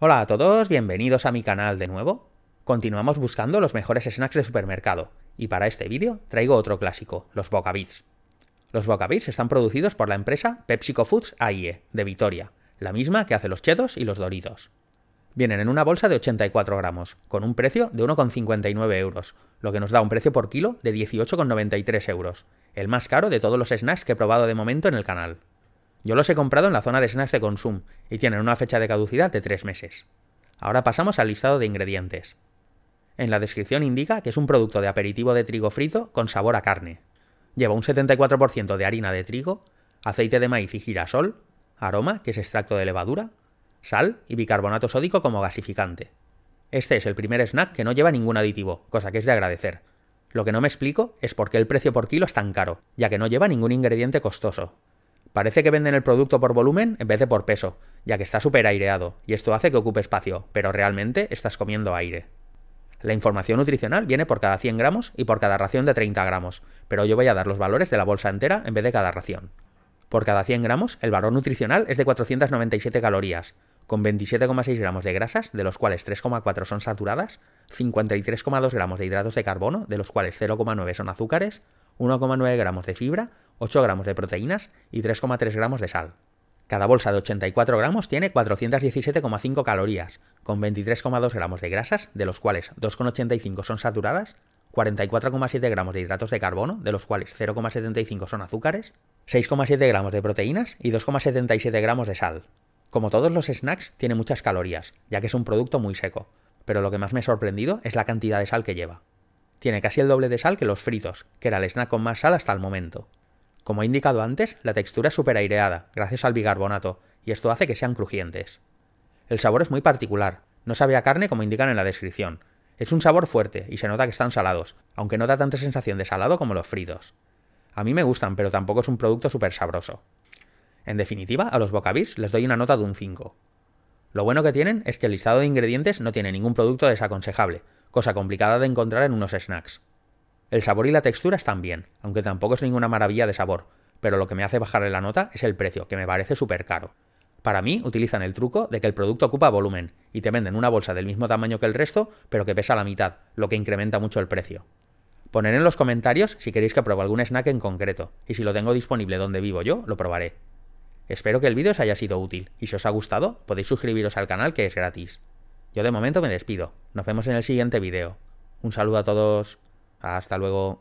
Hola a todos, bienvenidos a mi canal de nuevo. Continuamos buscando los mejores snacks de supermercado, y para este vídeo traigo otro clásico, los bocabits. Los bocabits están producidos por la empresa PepsiCo Foods AIE, de Vitoria, la misma que hace los chetos y los doritos. Vienen en una bolsa de 84 gramos, con un precio de 1,59 euros, lo que nos da un precio por kilo de 18,93 euros, el más caro de todos los snacks que he probado de momento en el canal. Yo los he comprado en la zona de snacks de consumo y tienen una fecha de caducidad de 3 meses. Ahora pasamos al listado de ingredientes. En la descripción indica que es un producto de aperitivo de trigo frito con sabor a carne. Lleva un 74% de harina de trigo, aceite de maíz y girasol, aroma, que es extracto de levadura, sal y bicarbonato sódico como gasificante. Este es el primer snack que no lleva ningún aditivo, cosa que es de agradecer. Lo que no me explico es por qué el precio por kilo es tan caro, ya que no lleva ningún ingrediente costoso. Parece que venden el producto por volumen en vez de por peso, ya que está súper aireado, y esto hace que ocupe espacio, pero realmente estás comiendo aire. La información nutricional viene por cada 100 gramos y por cada ración de 30 gramos, pero yo voy a dar los valores de la bolsa entera en vez de cada ración. Por cada 100 gramos, el valor nutricional es de 497 calorías, con 27,6 gramos de grasas, de los cuales 3,4 son saturadas, 53,2 gramos de hidratos de carbono, de los cuales 0,9 son azúcares, 1,9 gramos de fibra, 8 gramos de proteínas y 3,3 gramos de sal. Cada bolsa de 84 gramos tiene 417,5 calorías, con 23,2 gramos de grasas, de los cuales 2,85 son saturadas, 44,7 gramos de hidratos de carbono, de los cuales 0,75 son azúcares, 6,7 gramos de proteínas y 2,77 gramos de sal. Como todos los snacks, tiene muchas calorías, ya que es un producto muy seco, pero lo que más me ha sorprendido es la cantidad de sal que lleva. Tiene casi el doble de sal que los fritos, que era el snack con más sal hasta el momento. Como he indicado antes, la textura es súper aireada, gracias al bicarbonato, y esto hace que sean crujientes. El sabor es muy particular, no sabe a carne como indican en la descripción. Es un sabor fuerte y se nota que están salados, aunque no da tanta sensación de salado como los fritos. A mí me gustan, pero tampoco es un producto súper sabroso. En definitiva, a los bocabis les doy una nota de un 5. Lo bueno que tienen es que el listado de ingredientes no tiene ningún producto desaconsejable, cosa complicada de encontrar en unos snacks. El sabor y la textura están bien, aunque tampoco es ninguna maravilla de sabor, pero lo que me hace bajarle la nota es el precio, que me parece súper caro. Para mí utilizan el truco de que el producto ocupa volumen y te venden una bolsa del mismo tamaño que el resto, pero que pesa la mitad, lo que incrementa mucho el precio. Poned en los comentarios si queréis que pruebe algún snack en concreto, y si lo tengo disponible donde vivo yo, lo probaré. Espero que el vídeo os haya sido útil, y si os ha gustado, podéis suscribiros al canal que es gratis. Yo de momento me despido, nos vemos en el siguiente vídeo. Un saludo a todos. Hasta luego.